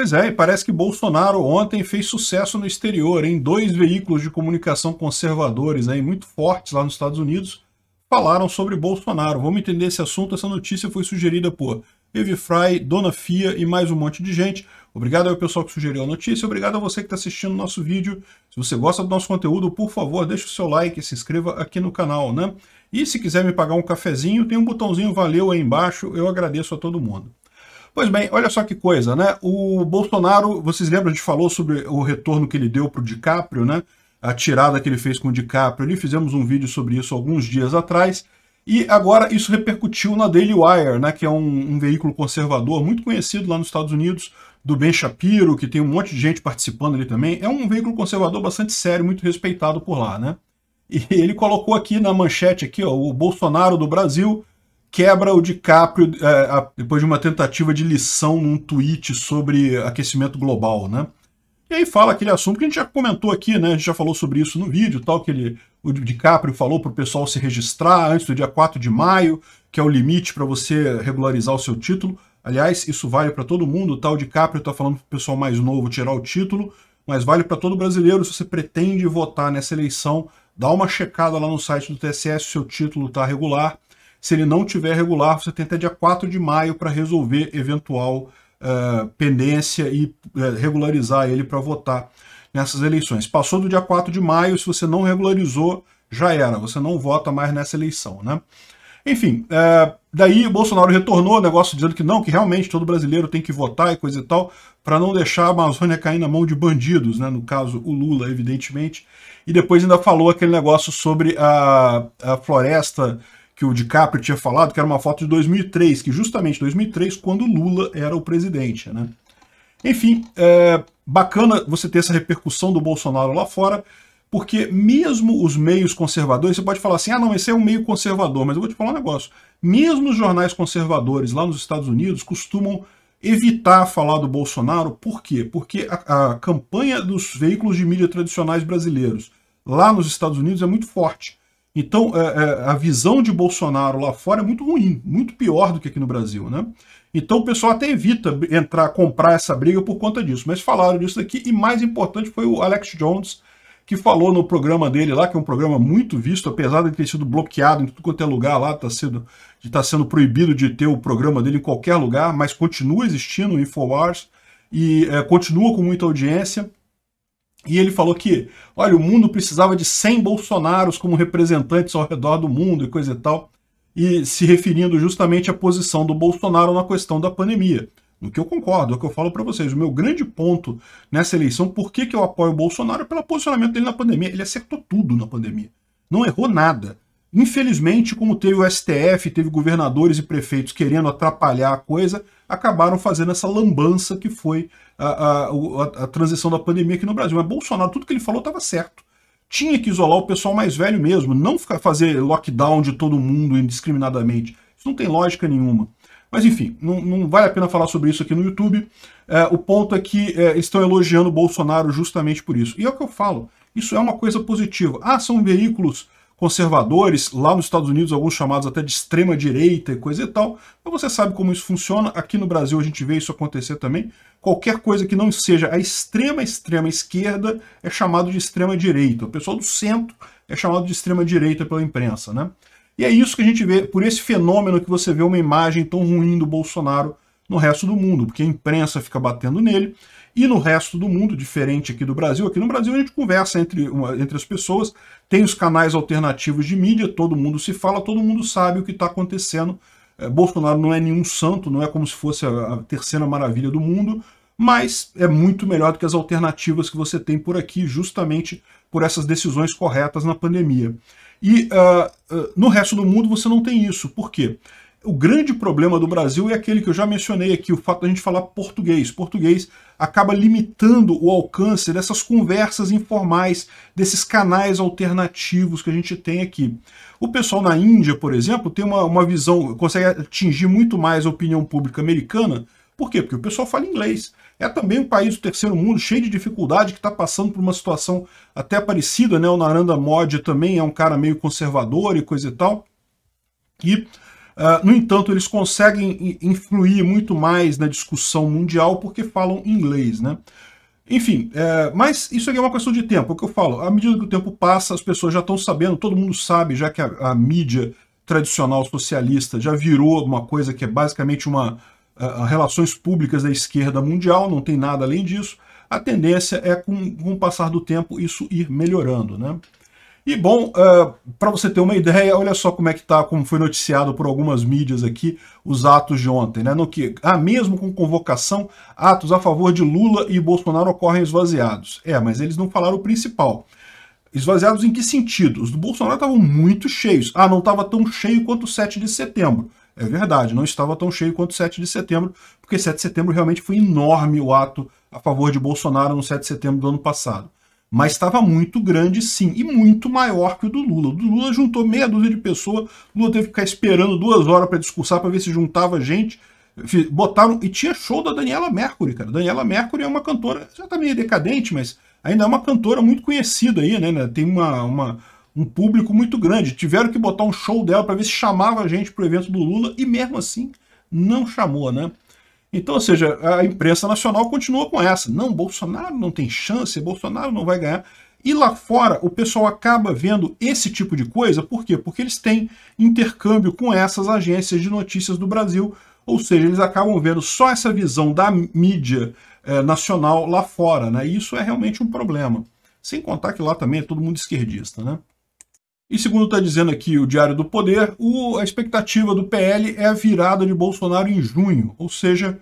Pois é, e parece que Bolsonaro ontem fez sucesso no exterior, em dois veículos de comunicação conservadores aí, muito fortes lá nos Estados Unidos, falaram sobre Bolsonaro. Vamos entender esse assunto, essa notícia foi sugerida por Evie Fry, Dona Fia e mais um monte de gente. Obrigado ao pessoal que sugeriu a notícia, obrigado a você que está assistindo o nosso vídeo. Se você gosta do nosso conteúdo, por favor, deixe o seu like e se inscreva aqui no canal, né? E se quiser me pagar um cafezinho, tem um botãozinho valeu aí embaixo, eu agradeço a todo mundo. Pois bem, olha só que coisa, né? O Bolsonaro, vocês lembram, a gente falou sobre o retorno que ele deu para o DiCaprio, né? A tirada que ele fez com o DiCaprio ali, fizemos um vídeo sobre isso alguns dias atrás, e agora isso repercutiu na Daily Wire, né? Que é um, um veículo conservador muito conhecido lá nos Estados Unidos, do Ben Shapiro, que tem um monte de gente participando ali também. É um veículo conservador bastante sério, muito respeitado por lá, né? E ele colocou aqui na manchete aqui, ó, o Bolsonaro do Brasil quebra o DiCaprio é, a, depois de uma tentativa de lição num tweet sobre aquecimento global, né? E aí fala aquele assunto que a gente já comentou aqui, né? A gente já falou sobre isso no vídeo, tal, que ele, o DiCaprio falou para o pessoal se registrar antes do dia 4 de maio, que é o limite para você regularizar o seu título. Aliás, isso vale para todo mundo, tal. Tá? O DiCaprio está falando para o pessoal mais novo tirar o título, mas vale para todo brasileiro. Se você pretende votar nessa eleição, dá uma checada lá no site do TSE se o seu título está regular se ele não tiver regular, você tem até dia 4 de maio para resolver eventual uh, pendência e uh, regularizar ele para votar nessas eleições. Passou do dia 4 de maio, se você não regularizou, já era, você não vota mais nessa eleição, né? Enfim, é, daí o Bolsonaro retornou o negócio dizendo que não, que realmente todo brasileiro tem que votar e coisa e tal, para não deixar a Amazônia cair na mão de bandidos, né? no caso o Lula, evidentemente. E depois ainda falou aquele negócio sobre a, a floresta que o DiCaprio tinha falado, que era uma foto de 2003, que justamente 2003, quando Lula era o presidente, né? Enfim, é bacana você ter essa repercussão do Bolsonaro lá fora, porque mesmo os meios conservadores, você pode falar assim, ah não, esse é um meio conservador, mas eu vou te falar um negócio, mesmo os jornais conservadores lá nos Estados Unidos costumam evitar falar do Bolsonaro, por quê? Porque a, a campanha dos veículos de mídia tradicionais brasileiros lá nos Estados Unidos é muito forte. Então, é, é, a visão de Bolsonaro lá fora é muito ruim, muito pior do que aqui no Brasil, né? Então o pessoal até evita entrar, comprar essa briga por conta disso. Mas falaram disso aqui e mais importante foi o Alex Jones, que falou no programa dele lá, que é um programa muito visto, apesar de ter sido bloqueado em tudo quanto é lugar lá, tá sendo, de estar tá sendo proibido de ter o programa dele em qualquer lugar, mas continua existindo o InfoWars e é, continua com muita audiência. E ele falou que, olha, o mundo precisava de 100 Bolsonaros como representantes ao redor do mundo e coisa e tal, e se referindo justamente à posição do Bolsonaro na questão da pandemia. No que eu concordo, é o que eu falo para vocês. O meu grande ponto nessa eleição, por que, que eu apoio o Bolsonaro? Pelo posicionamento dele na pandemia. Ele acertou tudo na pandemia. Não errou nada. Infelizmente, como teve o STF, teve governadores e prefeitos querendo atrapalhar a coisa, acabaram fazendo essa lambança que foi a, a, a, a transição da pandemia aqui no Brasil. Mas Bolsonaro, tudo que ele falou estava certo. Tinha que isolar o pessoal mais velho mesmo, não ficar, fazer lockdown de todo mundo indiscriminadamente. Isso não tem lógica nenhuma. Mas enfim, não, não, vale a pena falar sobre isso aqui no YouTube. É, o ponto é que é, estão elogiando Bolsonaro justamente por isso. E é o que eu falo, isso é uma coisa positiva. Ah, são veículos conservadores, lá nos Estados Unidos alguns chamados até de extrema direita e coisa e tal. Então você sabe como isso funciona. Aqui no Brasil a gente vê isso acontecer também. Qualquer coisa que não seja a extrema extrema esquerda é chamado de extrema direita. O pessoal do centro é chamado de extrema direita pela imprensa, né? E é isso que a gente vê, por esse fenômeno que você vê uma imagem tão ruim do Bolsonaro no resto do mundo, porque a imprensa fica batendo nele, e no resto do mundo, diferente aqui do Brasil, aqui no Brasil a gente conversa entre, uma, entre as pessoas, tem os canais alternativos de mídia, todo mundo se fala, todo mundo sabe o que está acontecendo. É, Bolsonaro não é nenhum santo, não é como se fosse a, a terceira maravilha do mundo, mas é muito melhor do que as alternativas que você tem por aqui, justamente por essas decisões corretas na pandemia. E uh, uh, no resto do mundo você não tem isso. Por quê? O grande problema do Brasil é aquele que eu já mencionei aqui, o fato de a gente falar português. Português acaba limitando o alcance dessas conversas informais, desses canais alternativos que a gente tem aqui. O pessoal na Índia, por exemplo, tem uma, uma visão, consegue atingir muito mais a opinião pública americana. Por quê? Porque o pessoal fala inglês. É também um país do terceiro mundo, cheio de dificuldade, que está passando por uma situação até parecida, né? O Naranda Modi também é um cara meio conservador e coisa e tal. E ah, no entanto, eles conseguem influir muito mais na discussão mundial porque falam inglês, né? Enfim, é, mas isso aqui é uma questão de tempo. É o que eu falo, à medida que o tempo passa, as pessoas já estão sabendo, todo mundo sabe, já que a, a, mídia tradicional socialista já virou uma coisa que é basicamente uma a, a relações públicas da esquerda mundial, não tem nada além disso. A tendência é, com, com o passar do tempo, isso ir melhorando, né? E bom, uh, eh, para você ter uma ideia, olha só como é que tá, como foi noticiado por algumas mídias aqui, os atos de ontem, né? No que, ah, mesmo com convocação, atos a favor de Lula e Bolsonaro ocorrem esvaziados. É, mas eles não falaram o principal. Esvaziados em que sentido? Os do Bolsonaro estavam muito cheios. Ah, não estava tão cheio quanto o 7 de setembro. É verdade, não estava tão cheio quanto o 7 de setembro, porque 7 de setembro realmente foi enorme o ato a favor de Bolsonaro no 7 de setembro do ano passado mas estava muito grande sim, e muito maior que o do Lula. O do Lula juntou meia dúzia de pessoas, Lula teve que ficar esperando duas horas para discursar, para ver se juntava gente. Botaram, e tinha show da Daniela Mercury, cara. Daniela Mercury é uma cantora, já está meio decadente, mas ainda é uma cantora muito conhecida aí, né, né? Tem uma, uma um público muito grande. Tiveram que botar um show dela para ver se chamava a gente pro evento do Lula, e mesmo assim não chamou, né? Então, ou seja, a imprensa nacional continua com essa. Não, Bolsonaro não tem chance, Bolsonaro não vai ganhar. E lá fora, o pessoal acaba vendo esse tipo de coisa, por quê? Porque eles têm intercâmbio com essas agências de notícias do Brasil, ou seja, eles acabam vendo só essa visão da mídia eh, nacional lá fora, né? E isso é realmente um problema. Sem contar que lá também é todo mundo esquerdista, né? E segundo está dizendo aqui o Diário do Poder, o, a expectativa do PL é a virada de Bolsonaro em junho. Ou seja,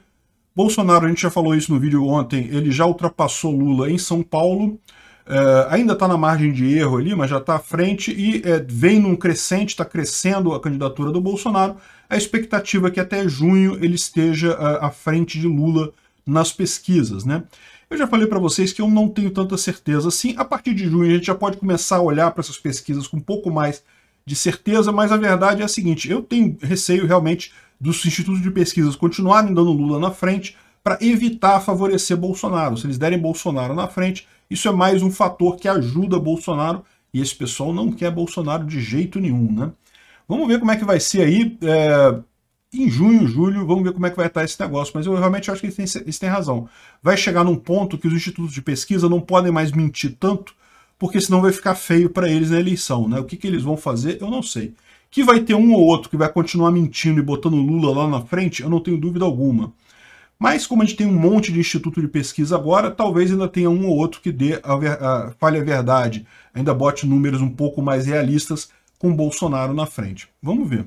Bolsonaro, a gente já falou isso no vídeo ontem, ele já ultrapassou Lula em São Paulo, é, ainda está na margem de erro ali, mas já está à frente e é, vem num crescente, está crescendo a candidatura do Bolsonaro. A expectativa é que até junho ele esteja é, à frente de Lula nas pesquisas. Né? Eu já falei para vocês que eu não tenho tanta certeza assim. A partir de junho a gente já pode começar a olhar para essas pesquisas com um pouco mais de certeza, mas a verdade é a seguinte, eu tenho receio realmente dos institutos de pesquisas continuarem dando Lula na frente para evitar favorecer Bolsonaro. Se eles derem Bolsonaro na frente, isso é mais um fator que ajuda Bolsonaro e esse pessoal não quer Bolsonaro de jeito nenhum, né? Vamos ver como é que vai ser aí. É em junho, julho, vamos ver como é que vai estar esse negócio. Mas eu realmente acho que eles têm, eles têm razão. Vai chegar num ponto que os institutos de pesquisa não podem mais mentir tanto, porque senão vai ficar feio para eles na eleição. Né? O que, que eles vão fazer, eu não sei. Que vai ter um ou outro que vai continuar mentindo e botando Lula lá na frente, eu não tenho dúvida alguma. Mas como a gente tem um monte de instituto de pesquisa agora, talvez ainda tenha um ou outro que dê a, a, fale a verdade, ainda bote números um pouco mais realistas com Bolsonaro na frente. Vamos ver.